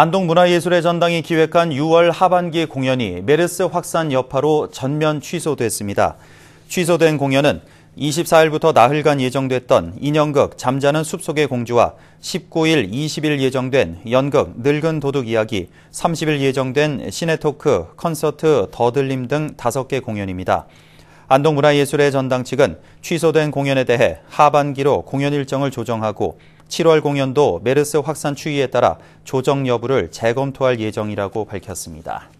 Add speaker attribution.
Speaker 1: 안동문화예술의 전당이 기획한 6월 하반기 공연이 메르스 확산 여파로 전면 취소됐습니다. 취소된 공연은 24일부터 나흘간 예정됐던 인형극 잠자는 숲속의 공주와 19일, 20일 예정된 연극 늙은 도둑 이야기, 30일 예정된 시네토크, 콘서트, 더들림 등 5개 공연입니다. 안동문화예술의 전당 측은 취소된 공연에 대해 하반기로 공연 일정을 조정하고 7월 공연도 메르스 확산 추이에 따라 조정 여부를 재검토할 예정이라고 밝혔습니다.